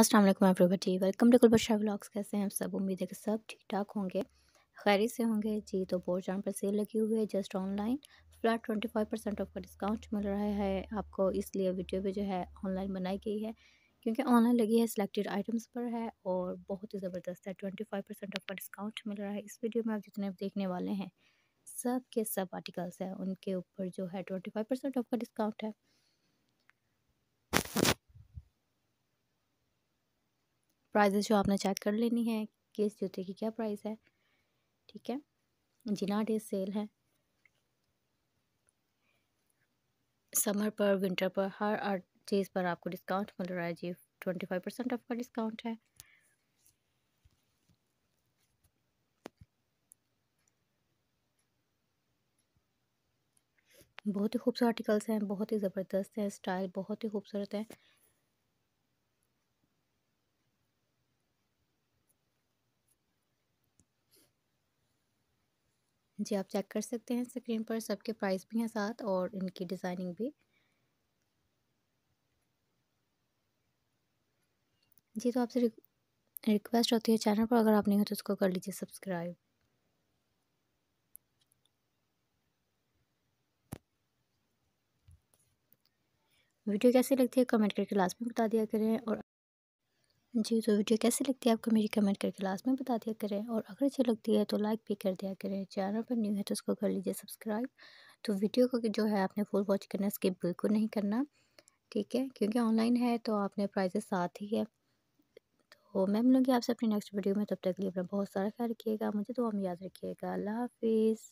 अस्सलाम वालेकुम everybody welcome to Gulbasha vlogs कैसे हैं आप सब उम्मीद है कि सब ठीक ठाक होंगे खैरी से होंगे जी तो जान पर सेल लगी हुई है just online flat twenty five percent off का डिस्काउंट मिल रहा है आपको इसलिए वीडियो भी जो है ऑनलाइन बनाई गई है क्योंकि ऑनलाइन लगी है सिलेक्टेड आइटम्स पर है और बहुत ही ज़बरदस्त है ट्वेंटी फाइव परसेंट ऑफ का डिस्काउंट मिल रहा है इस वीडियो में आप जितने देखने वाले हैं सब के सब आर्टिकल्स हैं उनके ऊपर जो है ट्वेंटी फाइव परसेंट ऑफ का डिस्काउंट है प्राइजेस जो आपने चेक कर लेनी है कि इस जूते की क्या प्राइस है ठीक है जिना डे सेल है समर पर विंटर पर हर चीज़ पर आपको डिस्काउंट मिल रहा है जी ट्वेंटी फाइव परसेंट आपका डिस्काउंट है बहुत ही खूबसूरत आर्टिकल्स हैं बहुत ही ज़बरदस्त हैं स्टाइल बहुत ही खूबसूरत है जी आप चेक कर सकते हैं स्क्रीन पर सबके प्राइस भी हैं साथ और इनकी डिज़ाइनिंग भी जी तो आपसे रिक्वेस्ट होती है चैनल पर अगर आप नहीं हो तो उसको कर लीजिए सब्सक्राइब वीडियो कैसी लगती है कमेंट करके लास्ट में बता दिया करें और जी तो वीडियो कैसी लगती है आपको मेरी कमेंट करके लास्ट में बता दिया करें और अगर अच्छी लगती है तो लाइक भी कर दिया करें चैनल पर न्यू है तो उसको कर लीजिए सब्सक्राइब तो वीडियो को जो है आपने फुल वॉच करना स्किप बिल्कुल नहीं करना ठीक है क्योंकि ऑनलाइन है तो आपने प्राइजेस साथ ही है तो मैं मिलूँगी आपसे अपनी नेक्स्ट वीडियो में तब तक के लिए अपना बहुत सारा ख्याल रखिएगा मुझे तो हम याद रखिएगा अल्लाह हाफिज़